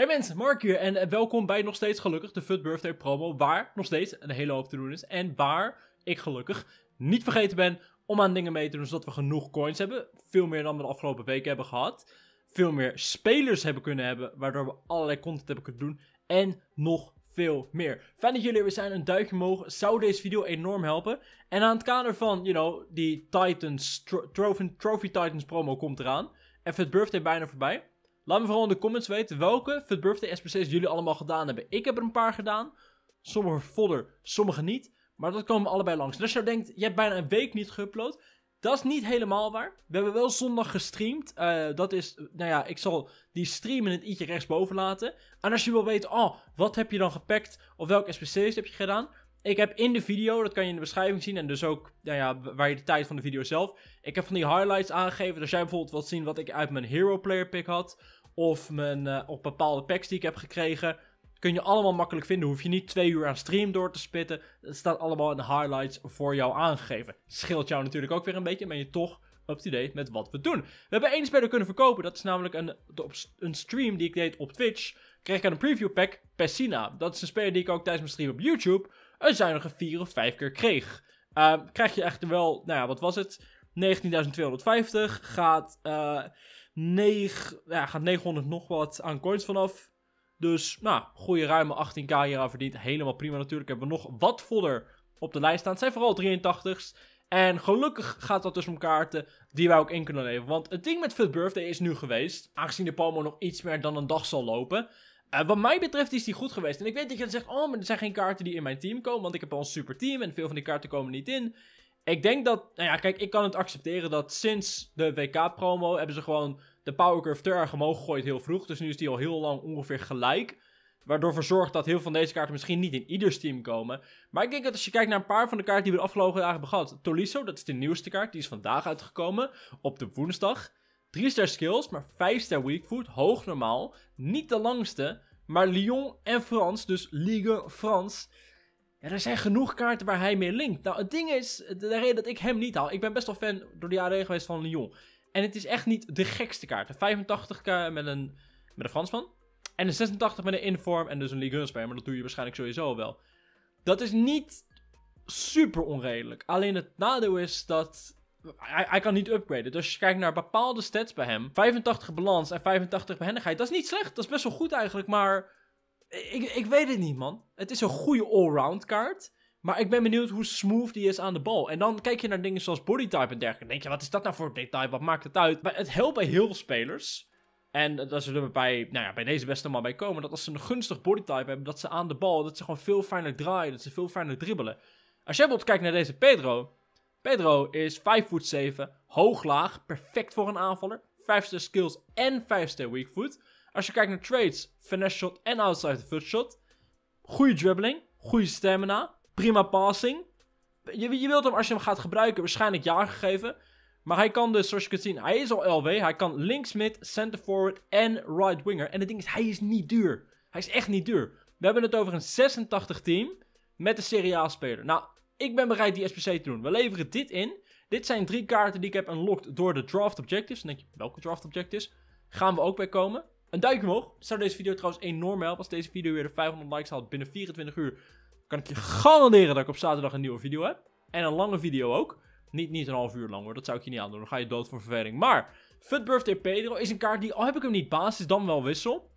Hey mensen, Mark hier en eh, welkom bij nog steeds gelukkig de Fut Birthday promo waar nog steeds een hele hoop te doen is en waar ik gelukkig niet vergeten ben om aan dingen mee te doen zodat we genoeg coins hebben, veel meer dan we de afgelopen weken hebben gehad, veel meer spelers hebben kunnen hebben waardoor we allerlei content hebben kunnen doen en nog veel meer. Fijn dat jullie weer zijn, een duimpje omhoog zou deze video enorm helpen en aan het kader van, you know, die Titans, tro trophy, trophy Titans promo komt eraan en Fut Birthday bijna voorbij Laat me vooral in de comments weten welke Fit Birthday SPC's jullie allemaal gedaan hebben. Ik heb er een paar gedaan. Sommige fodder, sommige niet. Maar dat komen allebei langs. En als je nou denkt, je hebt bijna een week niet geüpload. Dat is niet helemaal waar. We hebben wel zondag gestreamd. Eh, dat is, nou ja, ik zal die stream in het i'tje rechtsboven laten. En als je wil weten, oh, wat heb je dan gepakt? Of welke SPC's heb je gedaan? Ik heb in de video, dat kan je in de beschrijving zien en dus ook nou ja, waar je de tijd van de video zelf. Ik heb van die highlights aangegeven. Dus als jij bijvoorbeeld wilt zien wat ik uit mijn hero player pick had of mijn, eh, op bepaalde packs die ik heb gekregen. Kun je allemaal makkelijk vinden. Hoef je niet twee uur aan stream door te spitten. Het staat allemaal in de highlights voor jou aangegeven. Scheelt jou natuurlijk ook weer een beetje. Ben je toch up-to-date met wat we doen. We hebben één speler kunnen verkopen. Dat is namelijk een, een stream die ik deed op Twitch. Kreeg ik aan een preview pack Pessina. Dat is een speler die ik ook tijdens mijn stream op YouTube een zuinige vier of vijf keer kreeg. Ehm, krijg je echt wel, nou ja, wat was het? 19.250 gaat... Eh, 9, ja, gaat 900 nog wat aan coins vanaf. Dus, nou, goede ruime 18k hier aan verdiend. Helemaal prima natuurlijk. Hebben we nog wat voller op de lijst staan. Het zijn vooral 83's. En gelukkig gaat dat dus om kaarten die wij ook in kunnen leveren. Want het ding met Fit Birthday is nu geweest. Aangezien de Palmo nog iets meer dan een dag zal lopen. Eh, wat mij betreft is die goed geweest. En ik weet dat je dan zegt, oh, maar er zijn geen kaarten die in mijn team komen. Want ik heb al een super team en veel van die kaarten komen niet in. Ik denk dat, nou ja, kijk, ik kan het accepteren dat sinds de WK-promo hebben ze gewoon de power curve erg omhoog gegooid heel vroeg. Dus nu is die al heel lang ongeveer gelijk. Waardoor zorgt dat heel veel van deze kaarten misschien niet in ieders team komen. Maar ik denk dat als je kijkt naar een paar van de kaarten die we de afgelopen dagen hebben gehad. Tolisso, dat is de nieuwste kaart. Die is vandaag uitgekomen op de woensdag. 3-ster skills, maar 5-ster weakfoot. Hoog normaal. Niet de langste. Maar Lyon en Frans, dus Ligue Frans er zijn genoeg kaarten waar hij mee linkt. Nou, het ding is, de reden dat ik hem niet haal. Ik ben best wel fan door de jaren geweest van Lyon. En het is echt niet de gekste kaart. Een 85 met een, met een Fransman. En een 86 met een inform en dus een Ligue 1 speler. Maar dat doe je waarschijnlijk sowieso wel. Dat is niet super onredelijk. Alleen het nadeel is dat hij, hij, kan niet upgraden. Dus als je kijkt naar bepaalde stats bij hem. 85 balans en 85 behendigheid. Dat is niet slecht. Dat is best wel goed eigenlijk. Maar ik, ik weet het niet, man. Het is een goede allround kaart. Maar ik ben benieuwd hoe smooth die is aan de bal. En dan kijk je naar dingen zoals bodytype en dergelijke. denk je, wat is dat nou voor detail? Wat maakt het uit? Maar het helpt bij heel veel spelers. En daar zullen we bij, nou ja, bij deze beste man bij komen. Dat als ze een gunstig bodytype hebben, dat ze aan de bal, dat ze gewoon veel fijner draaien. Dat ze veel fijner dribbelen. Als jij bijvoorbeeld kijkt naar deze Pedro. Pedro is 5 voet 7, hoog laag, perfect voor een aanvaller. 5 skills en 5 ster weak foot. Als je kijkt naar trades, finesse shot en outside foot shot. Goede dribbling, goede stamina, prima passing. Je, je wilt hem als je hem gaat gebruiken waarschijnlijk ja gegeven. Maar hij kan dus, zoals je kunt zien, hij is al LW. Hij kan linksmid, center forward en right winger. En het ding is, hij is niet duur. Hij is echt niet duur. We hebben het over een 86 team met een Serie speler. Nou, ik ben bereid die SPC te doen. We leveren dit in. Dit zijn drie kaarten die ik heb unlocked door de draft objectives. Dan denk je, welke draft objectives? Gaan we ook bij komen. Een duimpje omhoog. Zou deze video trouwens enorm helpen. Als deze video weer de 500 likes haalt binnen 24 uur, kan ik je garanderen dat ik op zaterdag een nieuwe video heb. En een lange video ook. Niet, niet een half uur lang hoor, dat zou ik je niet aandoen. Dan ga je dood van verveling. Maar, Fut Birthday Pedro is een kaart die, al heb ik hem niet basis, dan wel wissel.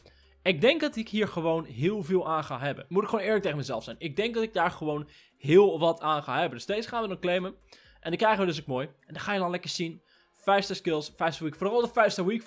Ik denk dat ik hier gewoon heel veel aan ga hebben. Moet ik gewoon eerlijk tegen mezelf zijn. Ik denk dat ik daar gewoon heel wat aan ga hebben. Dus deze gaan we dan claimen. En dan krijgen we dus ook mooi. En dan ga je dan lekker zien. 5 star skills, 5 star week. Vooral de 5 star weak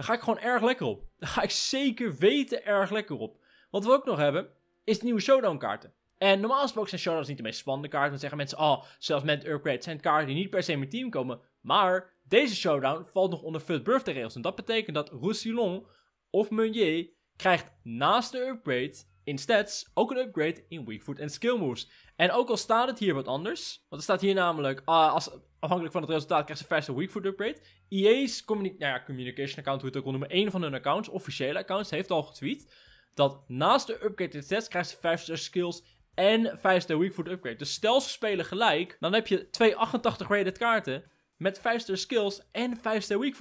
daar ga ik gewoon erg lekker op. Daar ga ik zeker weten erg lekker op. Wat we ook nog hebben, is de nieuwe Showdown kaarten. En normaal gesproken zijn Showdowns niet de meest spannende kaarten. Dan zeggen mensen, oh, zelfs met upgrade zijn kaarten die niet per se in mijn team komen. Maar deze Showdown valt nog onder Fud Birthday regels. En dat betekent dat Roussillon of Meunier krijgt naast de upgrade in stats ook een upgrade in weak foot en skill moves. En ook al staat het hier wat anders, want er staat hier namelijk, uh, als afhankelijk van het resultaat krijgt ze faster week upgrade. EA's communi nou ja, communication account, hoe het ook wil noemen, een van hun accounts, officiële accounts, heeft al getweet dat naast de upgrade test krijgt ze 5 skills en 5 star upgrade. Dus stel ze spelen gelijk, dan heb je 288 88 rated kaarten met 5 skills en 5 star En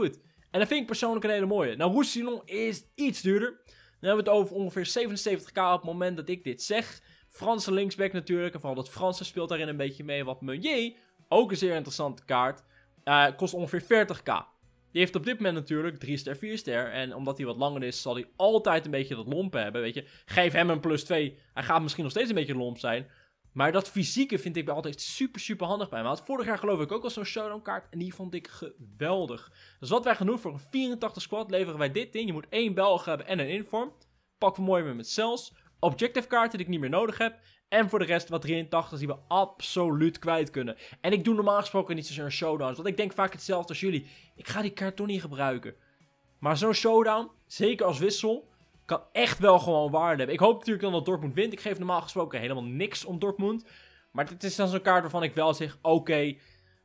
dat vind ik persoonlijk een hele mooie. Nou, Roussillon is iets duurder. Dan hebben we het over ongeveer 77k op het moment dat ik dit zeg. Franse linksback natuurlijk. En vooral dat Franse speelt daarin een beetje mee. Wat Meunier ook een zeer interessante kaart. Uh, kost ongeveer 40k. Die heeft op dit moment natuurlijk 3 ster, 4 ster. En omdat hij wat langer is, zal hij altijd een beetje dat lompen hebben. Weet je, geef hem een plus 2. Hij gaat misschien nog steeds een beetje lomp zijn. Maar dat fysieke vind ik altijd super, super handig bij maar vorig jaar geloof ik ook al zo'n showdown kaart. En die vond ik geweldig. Dus wat wij genoeg voor een 84 squad leveren wij dit in. Je moet één Belg hebben en een inform. Pak we mooi weer met cells objective kaarten die ik niet meer nodig heb. En voor de rest wat 83 die we absoluut kwijt kunnen. En ik doe normaal gesproken niet zo'n showdown. showdowns. Want ik denk vaak hetzelfde als jullie. Ik ga die kaart toch niet gebruiken. Maar zo'n showdown, zeker als wissel, kan echt wel gewoon waarde hebben. Ik hoop natuurlijk dan dat Dortmund wint. Ik geef normaal gesproken helemaal niks om Dortmund. Maar dit is dan zo'n kaart waarvan ik wel zeg, oké,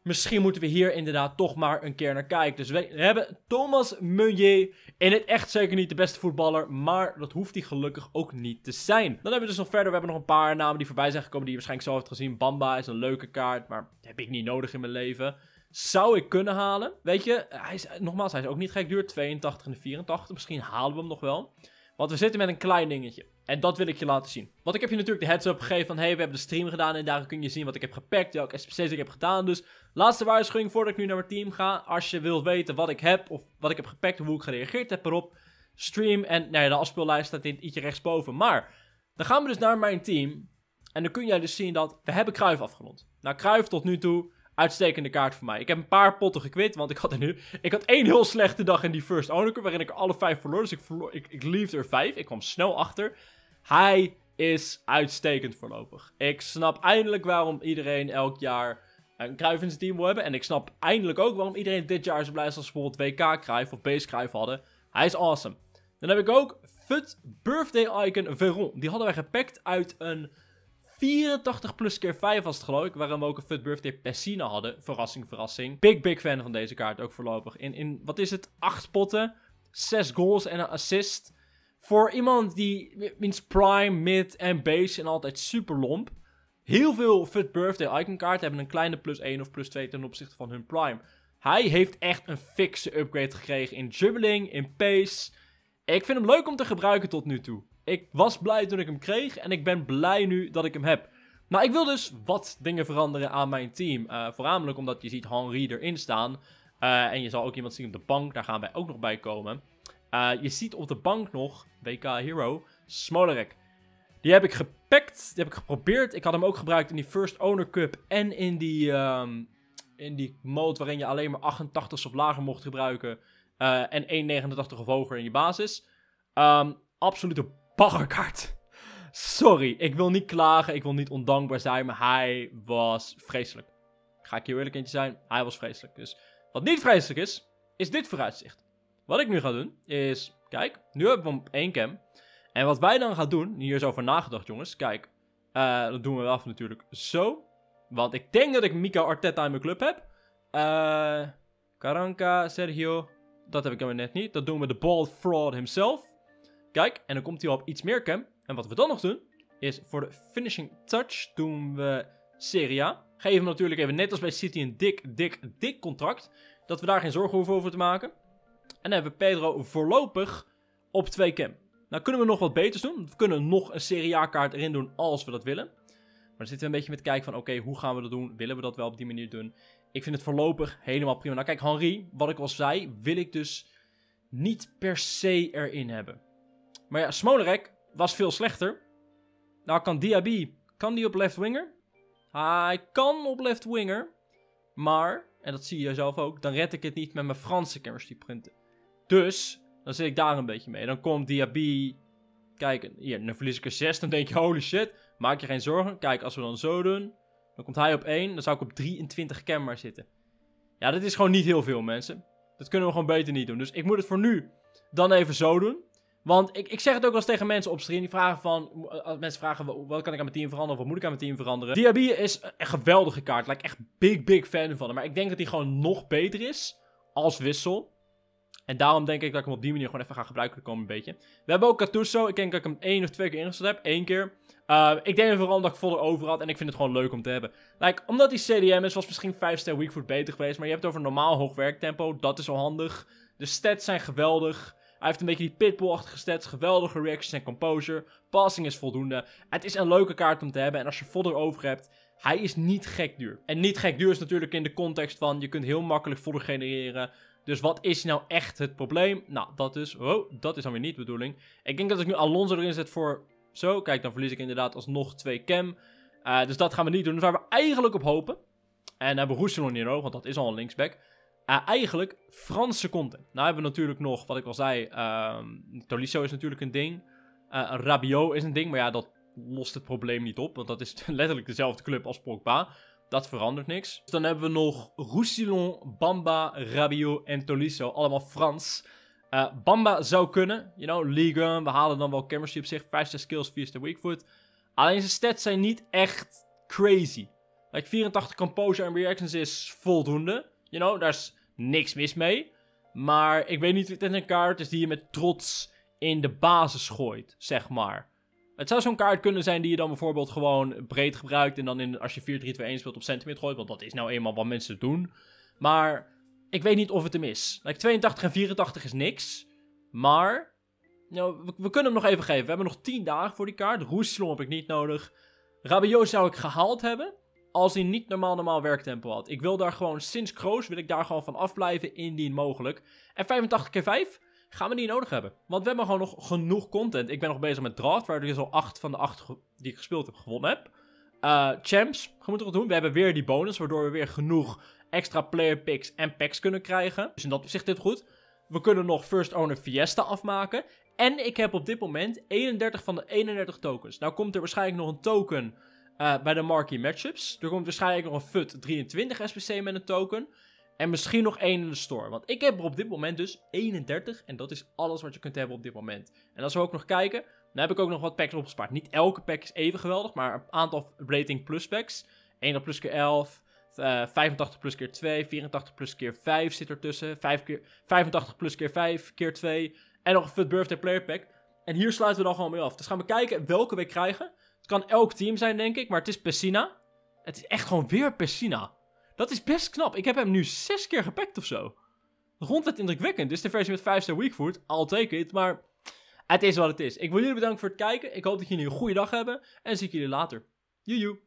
misschien moeten we hier inderdaad toch maar een keer naar kijken. Dus we hebben Thomas Meunier in het echt zeker niet de beste voetballer, maar dat hoeft hij gelukkig ook niet te zijn. Dan hebben we dus nog verder, we hebben nog een paar namen die voorbij zijn gekomen die je waarschijnlijk zo heeft gezien. Bamba is een leuke kaart, maar heb ik niet nodig in mijn leven zou ik kunnen halen. Weet je, hij is, nogmaals, hij is ook niet gek duur. 82 en 84. Misschien halen we hem nog wel. Want we zitten met een klein dingetje. En dat wil ik je laten zien. Want ik heb je natuurlijk de heads-up gegeven van... ...hey, we hebben de stream gedaan en daar kun je zien wat ik heb gepakt... ...welke SPC's ik heb gedaan. Dus laatste waarschuwing voordat ik nu naar mijn team ga. Als je wilt weten wat ik heb of wat ik heb gepakt... ...hoe ik gereageerd heb erop... ...stream en nou de afspeellijst staat in ietsje rechtsboven. Maar dan gaan we dus naar mijn team... ...en dan kun jij dus zien dat we hebben Kruif afgerond. Nou, Kruif tot nu toe uitstekende kaart voor mij. Ik heb een paar potten gekwit, want ik had, nu... ik had één heel slechte dag in die first owner waarin ik alle vijf verloor. Dus ik, verloor, ik, ik liefde er vijf. Ik kwam snel achter. Hij is uitstekend voorlopig. Ik snap eindelijk waarom iedereen elk jaar een Cruijffens team wil hebben. En ik snap eindelijk ook waarom iedereen dit jaar zo blij is als bijvoorbeeld WK Cruijff of Base Cruijff hadden. Hij is awesome. Dan heb ik ook Fut Birthday Icon Veron. Die hadden wij gepakt uit een 84 plus keer 5 was het geloof ik, waarom we ook een Fut Birthday Pessina hadden. Verrassing, verrassing. Big, big fan van deze kaart ook voorlopig. In, in wat is het, 8 potten, 6 goals en een assist. Voor iemand die means prime, mid en base en altijd super lomp. Heel veel Fut Birthday icon kaarten hebben een kleine plus 1 of plus 2 ten opzichte van hun prime. Hij heeft echt een fixe upgrade gekregen in dribbling, in pace. Ik vind hem leuk om te gebruiken tot nu toe. Ik was blij toen ik hem kreeg en ik ben blij nu dat ik hem heb. Nou, ik wil dus wat dingen veranderen aan mijn team. Uh, voornamelijk omdat je ziet Henry erin staan. Eh, en je zal ook iemand zien op de bank, daar gaan wij ook nog bij komen. Eh, je ziet op de bank nog, WK Hero, Smolarek. Die heb ik gepakt, die heb ik geprobeerd. Ik had hem ook gebruikt in die First Owner Cup en in die, ehm, in die mode waarin je alleen maar 88's of lager mocht gebruiken. en 1,89 of hoger in je basis. Um, absolute Parkart. Sorry, ik wil niet klagen, ik wil niet ondankbaar zijn, maar hij was vreselijk. Ga ik heel eerlijk eentje zijn, hij was vreselijk. Dus wat niet vreselijk is, is dit vooruitzicht. Wat ik nu ga doen is, kijk, nu hebben we hem één cam. En wat wij dan gaan doen, hier is over nagedacht jongens, kijk. Eh, dat doen we af natuurlijk zo. Want ik denk dat ik Mika Arteta in mijn club heb. Uh, Karanka, Sergio, dat heb ik hem net niet. Dat doen we de ball fraud himself. Kijk, en dan komt hij al op iets meer cam. En wat we dan nog doen, is voor de finishing touch doen we Seria. Geef hem natuurlijk even, net als bij City, een dik, dik, dik contract. Dat we daar geen zorgen hoeven over te maken. En dan hebben we Pedro voorlopig op 2 cam. Nou kunnen we nog wat beters doen. We kunnen nog een Serie A kaart erin doen als we dat willen. Maar dan zitten we een beetje met kijken van oké, hoe gaan we dat doen? Willen we dat wel op die manier doen? Ik vind het voorlopig helemaal prima. Nou kijk, Henri, wat ik al zei, wil ik dus niet per se erin hebben. Maar ja, Smolerek was veel slechter. Nou kan Diaby, kan die op left winger? Hij kan op left winger. Maar, en dat zie je zelf ook, dan red ik het niet met mijn Franse chemistry die printen. Dus, dan zit ik daar een beetje mee. Dan komt Diaby, kijk, hier, dan verlies ik er 6. Dan denk je, holy shit, maak je geen zorgen. Kijk, als we dan zo doen, dan komt hij op 1. Dan zou ik op 23 camera zitten. Ja, dat is gewoon niet heel veel, mensen. Dat kunnen we gewoon beter niet doen. Dus ik moet het voor nu dan even zo doen. Want ik, ik zeg het ook wel eens tegen mensen op stream. Die vragen van, als eh, eh, mensen vragen wat kan ik aan mijn team veranderen of wat moet ik aan mijn team veranderen. Diaby is een geweldige kaart. Lijkt echt big, big fan van hem. Maar ik denk dat hij gewoon nog beter is als wissel. En daarom denk ik dat ik hem op die manier gewoon even ga gebruiken komen een beetje. We hebben ook Catuso. Ik denk dat ik hem één of twee keer ingesteld heb. Eén keer. Uh, ik denk vooral dat ik voller over had. En ik vind het gewoon leuk om te hebben. Like, omdat hij CDM is, was misschien 5 ster weekfoot beter geweest. Maar je hebt het over normaal hoog werktempo. Dat is al handig. De stats zijn geweldig. Hij heeft een beetje die pitbull-achtige stats, geweldige reactions en composure. Passing is voldoende. Het is een leuke kaart om te hebben en als je fodder over hebt, hij is niet gek duur. En niet gek duur is natuurlijk in de context van je kunt heel makkelijk fodder genereren. Dus wat is nou echt het probleem? Nou, dat is, oh, dat is dan weer niet de bedoeling. Ik denk dat ik nu Alonso erin zet voor zo. Kijk, dan verlies ik inderdaad alsnog twee cam. Eh, dus dat gaan we niet doen. Dus waar we eigenlijk op hopen. En hebben uh, Roestelon in ook, want dat is al een linksback. Eh, eigenlijk Franse content. Nou hebben we natuurlijk nog, wat ik al zei, ehm, Tolisso is natuurlijk een ding. Uh, Rabiot is een ding, maar ja, dat lost het probleem niet op. Want dat is letterlijk dezelfde club als Pogba. Dat verandert niks. Dus dan hebben we nog Roussillon, Bamba, Rabiot en Tolisso. Allemaal Frans. Eh, Bamba zou kunnen. You know, League We halen dan wel chemistry op zich. 5, 6 skills, 4 de weak foot. Alleen zijn stats zijn niet echt crazy. Like 84 composure en reactions is voldoende. You know, daar is niks mis mee. Maar ik weet niet of dit een kaart is die je met trots in de basis gooit, zeg maar. Het zou zo'n kaart kunnen zijn die je dan bijvoorbeeld gewoon breed gebruikt. En dan in, als je 4-3-2-1 speelt op centimeter gooit. Want dat is nou eenmaal wat mensen doen. Maar ik weet niet of het hem is. Like 82 en 84 is niks. Maar nou, we, kunnen hem nog even geven. We hebben nog 10 dagen voor die kaart. Roestelom heb ik niet nodig. Rabiot zou ik gehaald hebben als hij niet normaal normaal werktempo had. Ik wil daar gewoon sinds Kroos wil ik daar gewoon van afblijven indien mogelijk. En 85 keer 5 gaan we niet nodig hebben. Want we hebben gewoon nog genoeg content. Ik ben nog bezig met draft, waar ik dus al 8 van de 8 die ik gespeeld heb gewonnen heb. Uh, champs, we moeten wat doen. We hebben weer die bonus, waardoor we weer genoeg extra player picks en packs kunnen krijgen. Dus in dat opzicht dit goed. We kunnen nog First Owner Fiesta afmaken. En ik heb op dit moment 31 van de 31 tokens. Nou komt er waarschijnlijk nog een token eh, bij de marquee matchups. Er komt waarschijnlijk nog een FUT 23 SPC met een token. En misschien nog één in de store. Want ik heb er op dit moment dus 31. En dat is alles wat je kunt hebben op dit moment. En als we ook nog kijken. Dan heb ik ook nog wat packs opgespaard. Niet elke pack is even geweldig. Maar een aantal rating plus packs. 1 plus keer 11. 85 eh, plus keer 2. 84 plus keer 5 zit ertussen. 5 keer, 85 plus keer 5 keer 2. En nog een FUT birthday player pack. En hier sluiten we dan gewoon mee af. Dus gaan we kijken welke we krijgen. Het kan elk team zijn, denk ik. Maar het is Pessina. Het is echt gewoon weer Pessina. Dat is best knap. Ik heb hem nu zes keer gepakt of zo. Ronduit indrukwekkend. Dit is de versie met 5 star weakfood. I'll take it. Maar het is wat het is. Ik wil jullie bedanken voor het kijken. Ik hoop dat jullie een goede dag hebben. En zie ik jullie later. Joejoe.